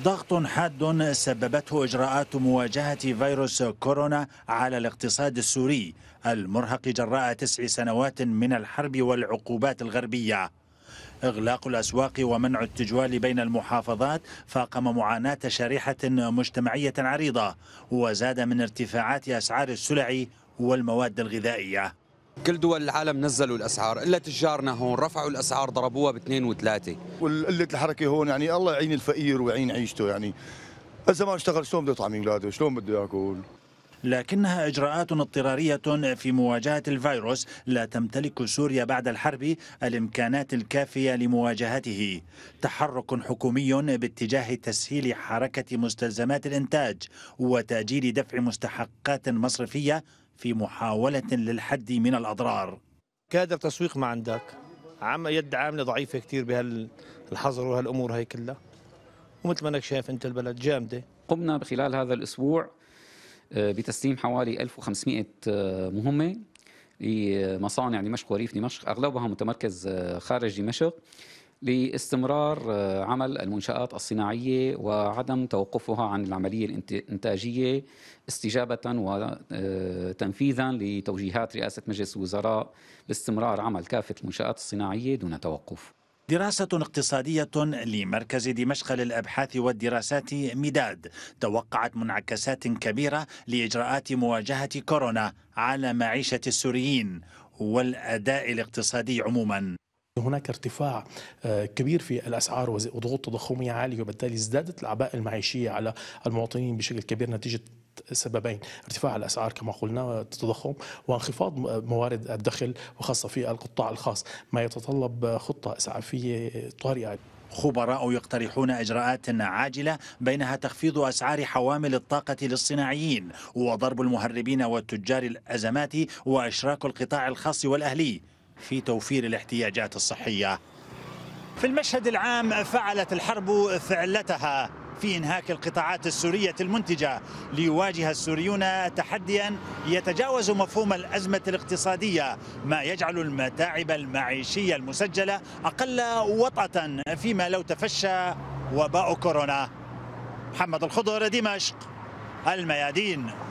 ضغط حاد سببته إجراءات مواجهة فيروس كورونا على الاقتصاد السوري المرهق جراء تسع سنوات من الحرب والعقوبات الغربية إغلاق الأسواق ومنع التجوال بين المحافظات فاقم معاناة شريحة مجتمعية عريضة وزاد من ارتفاعات أسعار السلع والمواد الغذائية كل دول العالم نزلوا الاسعار الا تجارنا هون رفعوا الاسعار ضربوها باثنين وثلاثه وقله الحركه هون يعني الله يعين الفقير ويعين عيشته يعني اذا ما اشتغل شلون بده يطعم اولاده شلون بده ياكل لكنها اجراءات اضطراريه في مواجهه الفيروس لا تمتلك سوريا بعد الحرب الامكانات الكافيه لمواجهته تحرك حكومي باتجاه تسهيل حركه مستلزمات الانتاج وتاجيل دفع مستحقات مصرفيه في محاولة للحد من الأضرار كادر تسويق ما عندك عم يد عاملة ضعيفة كثير بهالحظر وهالأمور هي كلها ومثل ما أنك شايف أنت البلد جامدة قمنا بخلال هذا الأسبوع آه، بتسليم حوالي 1500 آه، مهمة لمصانع دمشق وريف دمشق أغلبها متمركز آه، خارج دمشق لاستمرار آه، عمل المنشآت الصناعية وعدم توقفها عن العملية الإنتاجية استجابة وتنفيذا آه، لتوجيهات رئاسة مجلس الوزراء باستمرار عمل كافة المنشآت الصناعية دون توقف دراسة اقتصادية لمركز دمشق للأبحاث والدراسات مداد توقعت منعكسات كبيرة لإجراءات مواجهة كورونا على معيشة السوريين والأداء الاقتصادي عموما هناك ارتفاع آه، كبير في الاسعار وضغوط تضخميه عاليه وبالتالي ازدادت الاعباء المعيشيه على المواطنين بشكل كبير نتيجه سببين ارتفاع الاسعار كما قلنا التضخم وانخفاض موارد الدخل وخاصه في القطاع الخاص ما يتطلب خطه اسعافيه طارئه خبراء يقترحون اجراءات عاجله بينها تخفيض اسعار حوامل الطاقه للصناعيين وضرب المهربين والتجار الازمات واشراك القطاع الخاص والاهلي في توفير الاحتياجات الصحية في المشهد العام فعلت الحرب فعلتها في انهاك القطاعات السوريه المنتجه ليواجه السوريون تحديا يتجاوز مفهوم الازمه الاقتصاديه ما يجعل المتاعب المعيشيه المسجله اقل وطاه فيما لو تفشى وباء كورونا محمد الخضر دمشق الميادين